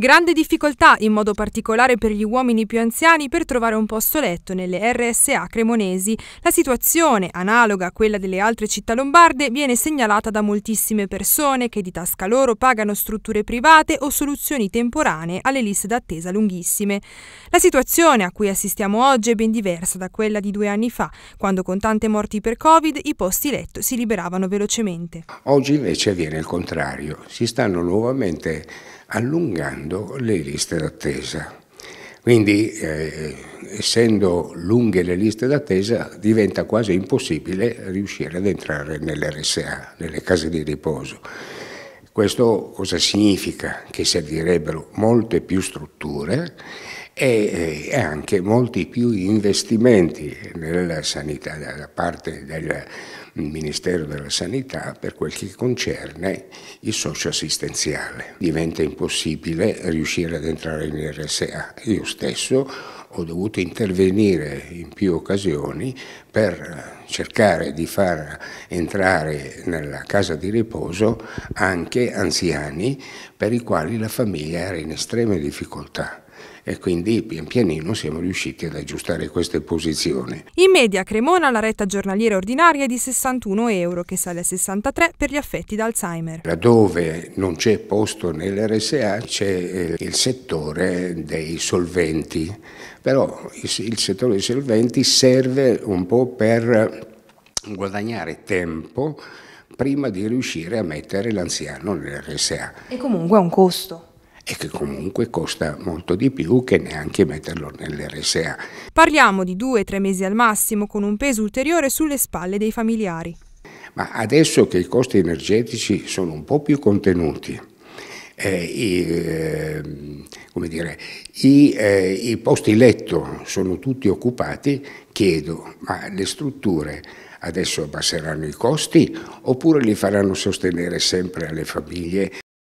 Grande difficoltà, in modo particolare per gli uomini più anziani, per trovare un posto letto nelle RSA cremonesi. La situazione, analoga a quella delle altre città lombarde, viene segnalata da moltissime persone che di tasca loro pagano strutture private o soluzioni temporanee alle liste d'attesa lunghissime. La situazione a cui assistiamo oggi è ben diversa da quella di due anni fa, quando con tante morti per Covid i posti letto si liberavano velocemente. Oggi invece avviene il contrario, si stanno nuovamente allungando le liste d'attesa. Quindi, eh, essendo lunghe le liste d'attesa, diventa quasi impossibile riuscire ad entrare nell'RSA, nelle case di riposo. Questo cosa significa? Che servirebbero molte più strutture e anche molti più investimenti nella sanità da parte del Ministero della Sanità per quel che concerne il socio assistenziale. Diventa impossibile riuscire ad entrare in RSA. Io stesso ho dovuto intervenire in più occasioni per cercare di far entrare nella casa di riposo anche anziani per i quali la famiglia era in estreme difficoltà e quindi pian pianino siamo riusciti ad aggiustare queste posizioni. In media Cremona la retta giornaliera ordinaria è di 61 euro, che sale a 63 per gli affetti da Alzheimer. Laddove non c'è posto nell'RSA c'è eh, il settore dei solventi, però il settore dei solventi serve un po' per guadagnare tempo prima di riuscire a mettere l'anziano nell'RSA. E comunque ha un costo e che comunque costa molto di più che neanche metterlo nell'RSA. Parliamo di due o tre mesi al massimo con un peso ulteriore sulle spalle dei familiari. Ma adesso che i costi energetici sono un po' più contenuti, eh, i, ehm, dire, i, eh, i posti letto sono tutti occupati, chiedo, ma le strutture adesso abbasseranno i costi oppure li faranno sostenere sempre alle famiglie?